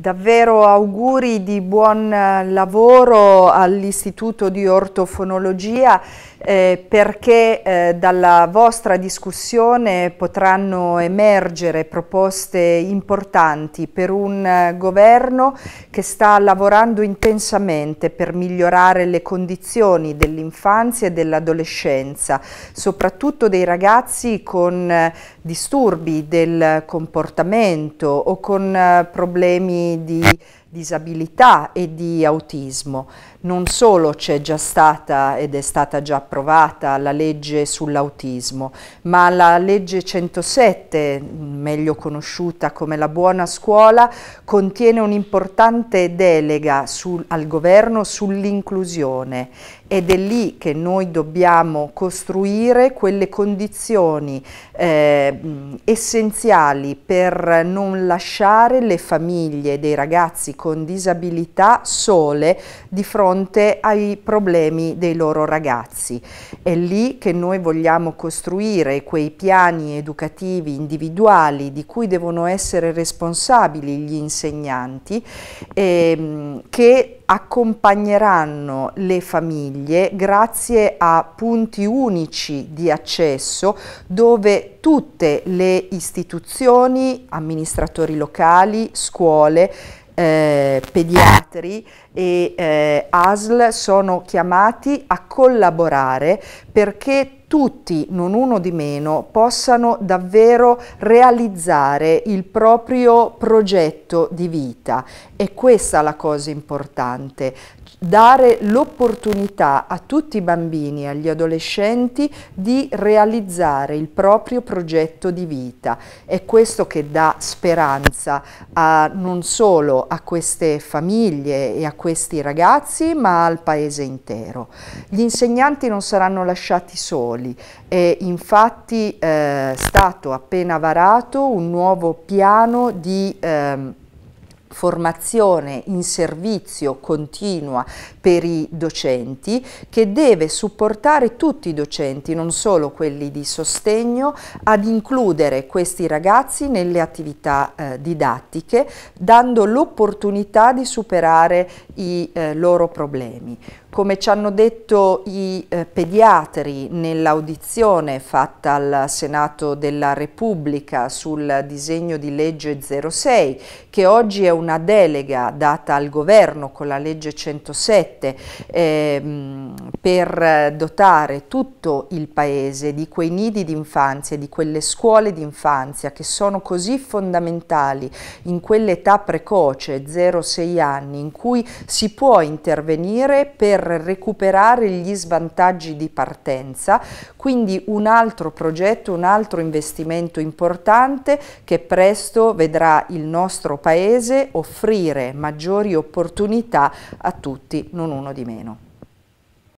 Davvero auguri di buon eh, lavoro all'Istituto di Ortofonologia eh, perché eh, dalla vostra discussione potranno emergere proposte importanti per un eh, governo che sta lavorando intensamente per migliorare le condizioni dell'infanzia e dell'adolescenza, soprattutto dei ragazzi con eh, disturbi del comportamento o con problemi di disabilità e di autismo. Non solo c'è già stata ed è stata già approvata la legge sull'autismo, ma la legge 107, meglio conosciuta come la buona scuola, contiene un'importante delega sul, al governo sull'inclusione ed è lì che noi dobbiamo costruire quelle condizioni eh, essenziali per non lasciare le famiglie dei ragazzi con disabilità sole di fronte ai problemi dei loro ragazzi. È lì che noi vogliamo costruire quei piani educativi individuali di cui devono essere responsabili gli insegnanti ehm, che accompagneranno le famiglie grazie a punti unici di accesso dove tutte le istituzioni, amministratori locali, scuole, eh, pediatri e eh, ASL sono chiamati a collaborare perché tutti, non uno di meno, possano davvero realizzare il proprio progetto di vita. E questa è la cosa importante, dare l'opportunità a tutti i bambini e agli adolescenti di realizzare il proprio progetto di vita. È questo che dà speranza a, non solo a queste famiglie e a questi ragazzi, ma al paese intero. Gli insegnanti non saranno lasciati soli, Napoli. È infatti eh, stato appena varato un nuovo piano di ehm, formazione in servizio continua per i docenti che deve supportare tutti i docenti, non solo quelli di sostegno, ad includere questi ragazzi nelle attività eh, didattiche, dando l'opportunità di superare i eh, loro problemi. Come ci hanno detto i eh, pediatri nell'audizione fatta al Senato della Repubblica sul disegno di legge 06, che oggi è una delega data al governo con la legge 107 eh, per dotare tutto il paese di quei nidi d'infanzia, di quelle scuole d'infanzia che sono così fondamentali in quell'età precoce, 0-6 anni, in cui si può intervenire per recuperare gli svantaggi di partenza, quindi un altro progetto, un altro investimento importante che presto vedrà il nostro Paese offrire maggiori opportunità a tutti, non uno di meno.